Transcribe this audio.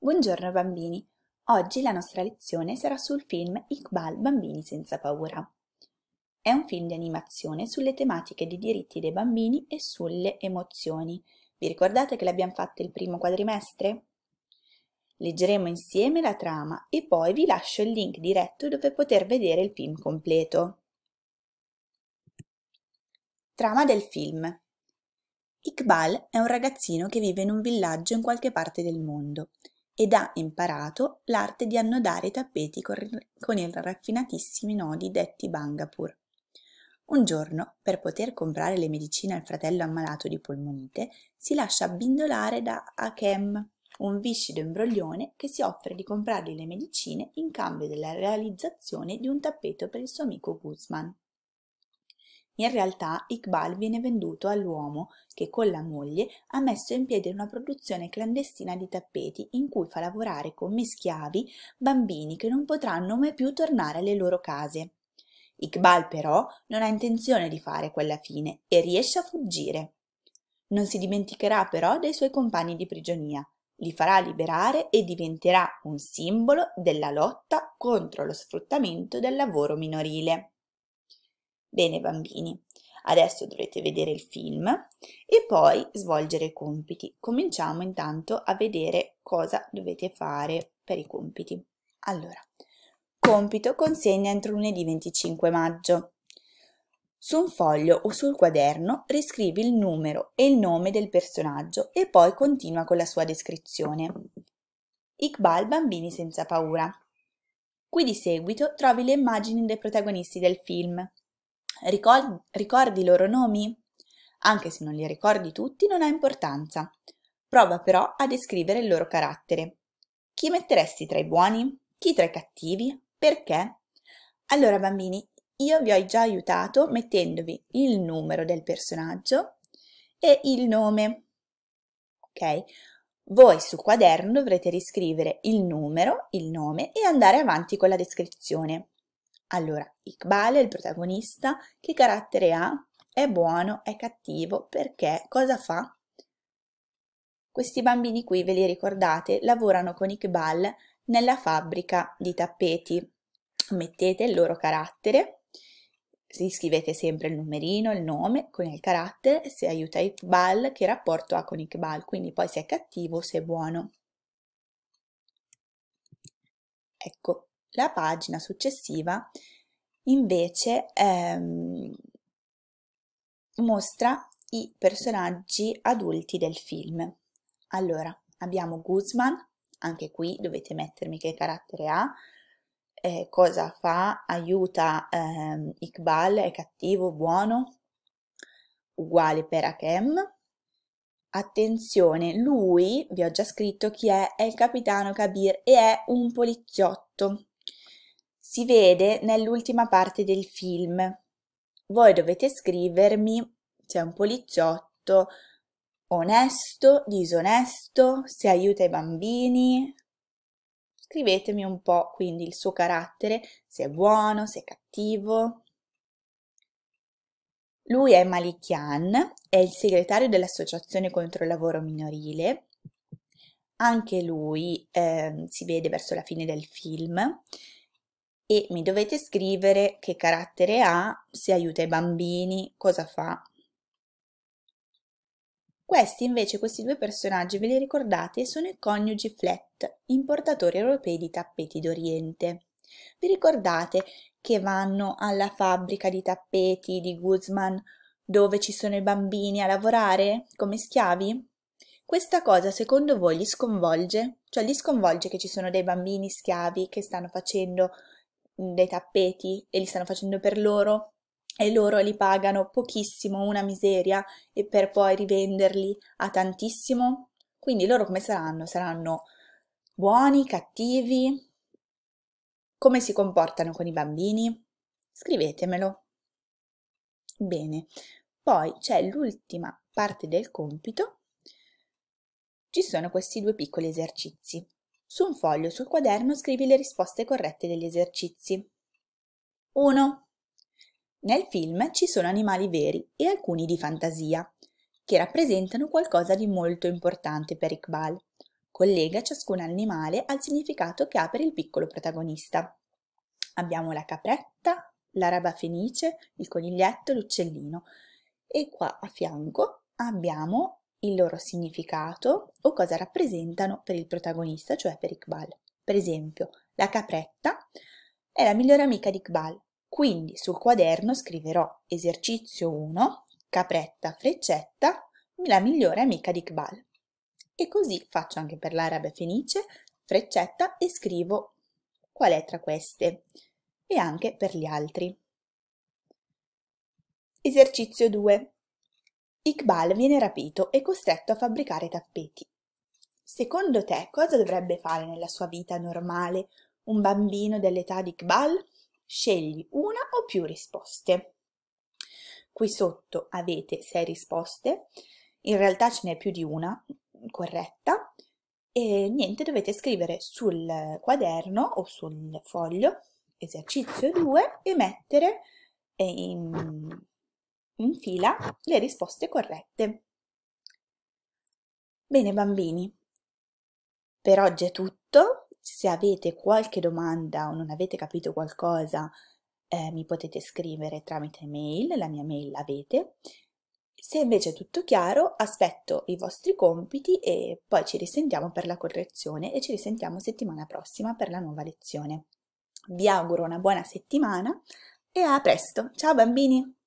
Buongiorno bambini, oggi la nostra lezione sarà sul film Iqbal Bambini senza paura. È un film di animazione sulle tematiche dei diritti dei bambini e sulle emozioni. Vi ricordate che l'abbiamo fatto il primo quadrimestre? Leggeremo insieme la trama e poi vi lascio il link diretto dove poter vedere il film completo. Trama del film Iqbal è un ragazzino che vive in un villaggio in qualche parte del mondo ed ha imparato l'arte di annodare i tappeti con i raffinatissimi nodi detti Bangapur. Un giorno, per poter comprare le medicine al fratello ammalato di polmonite, si lascia abbindolare da Hakem, un viscido imbroglione che si offre di comprargli le medicine in cambio della realizzazione di un tappeto per il suo amico Guzman. In realtà Iqbal viene venduto all'uomo che con la moglie ha messo in piedi una produzione clandestina di tappeti in cui fa lavorare come schiavi bambini che non potranno mai più tornare alle loro case. Iqbal però non ha intenzione di fare quella fine e riesce a fuggire. Non si dimenticherà però dei suoi compagni di prigionia, li farà liberare e diventerà un simbolo della lotta contro lo sfruttamento del lavoro minorile. Bene bambini, adesso dovrete vedere il film e poi svolgere i compiti. Cominciamo intanto a vedere cosa dovete fare per i compiti. Allora, compito consegna entro lunedì 25 maggio. Su un foglio o sul quaderno riscrivi il numero e il nome del personaggio e poi continua con la sua descrizione. Iqbal Bambini senza paura. Qui di seguito trovi le immagini dei protagonisti del film. Ricor- ricordi i loro nomi? Anche se non li ricordi tutti non ha importanza. Prova però a descrivere il loro carattere. Chi metteresti tra i buoni? Chi tra i cattivi? Perché? Allora bambini, io vi ho già aiutato mettendovi il numero del personaggio e il nome. Ok? Voi sul quaderno dovrete riscrivere il numero, il nome e andare avanti con la descrizione. Allora, Iqbal è il protagonista, che carattere ha? È buono, è cattivo, perché? Cosa fa? Questi bambini qui, ve li ricordate, lavorano con Iqbal nella fabbrica di tappeti. Mettete il loro carattere, si scrivete sempre il numerino, il nome con il carattere, se aiuta Iqbal, che rapporto ha con Iqbal, quindi poi se è cattivo o se è buono. Ecco, la pagina successiva invece ehm, mostra i personaggi adulti del film. Allora, abbiamo Guzman, anche qui dovete mettermi che carattere ha, eh, cosa fa, aiuta ehm, Iqbal, è cattivo, buono, uguale per Hakem. Attenzione, lui, vi ho già scritto chi è, è il capitano Kabir e è un poliziotto. Si vede nell'ultima parte del film. Voi dovete scrivermi se è un poliziotto onesto, disonesto, se aiuta i bambini. Scrivetemi un po' quindi il suo carattere, se è buono, se è cattivo. Lui è Malikian, è il segretario dell'Associazione contro il lavoro minorile. Anche lui eh, si vede verso la fine del film e mi dovete scrivere che carattere ha, se aiuta i bambini, cosa fa. Questi invece, questi due personaggi, ve li ricordate, sono i coniugi Flat, importatori europei di tappeti d'Oriente. Vi ricordate che vanno alla fabbrica di tappeti di Guzman dove ci sono i bambini a lavorare come schiavi? Questa cosa secondo voi li sconvolge? Cioè li sconvolge che ci sono dei bambini schiavi che stanno facendo dei tappeti e li stanno facendo per loro e loro li pagano pochissimo, una miseria, e per poi rivenderli a tantissimo. Quindi loro come saranno? Saranno buoni, cattivi? Come si comportano con i bambini? Scrivetemelo. Bene, poi c'è l'ultima parte del compito. Ci sono questi due piccoli esercizi. Su un foglio sul quaderno scrivi le risposte corrette degli esercizi. 1. Nel film ci sono animali veri e alcuni di fantasia, che rappresentano qualcosa di molto importante per Iqbal. Collega ciascun animale al significato che ha per il piccolo protagonista. Abbiamo la capretta, l'araba fenice, il coniglietto, l'uccellino. E qua a fianco abbiamo il loro significato o cosa rappresentano per il protagonista, cioè per Iqbal. Per esempio, la capretta è la migliore amica di Iqbal, quindi sul quaderno scriverò esercizio 1, capretta, freccetta, la migliore amica di Iqbal. E così faccio anche per l'arabe fenice, freccetta e scrivo qual è tra queste e anche per gli altri. Esercizio 2. Iqbal viene rapito e costretto a fabbricare tappeti. Secondo te cosa dovrebbe fare nella sua vita normale un bambino dell'età di Iqbal? Scegli una o più risposte. Qui sotto avete sei risposte, in realtà ce n'è più di una corretta e niente, dovete scrivere sul quaderno o sul foglio esercizio 2 e mettere in in fila le risposte corrette. Bene bambini, per oggi è tutto. Se avete qualche domanda o non avete capito qualcosa, eh, mi potete scrivere tramite mail, la mia mail l'avete. Se invece è tutto chiaro, aspetto i vostri compiti e poi ci risentiamo per la correzione e ci risentiamo settimana prossima per la nuova lezione. Vi auguro una buona settimana e a presto. Ciao bambini!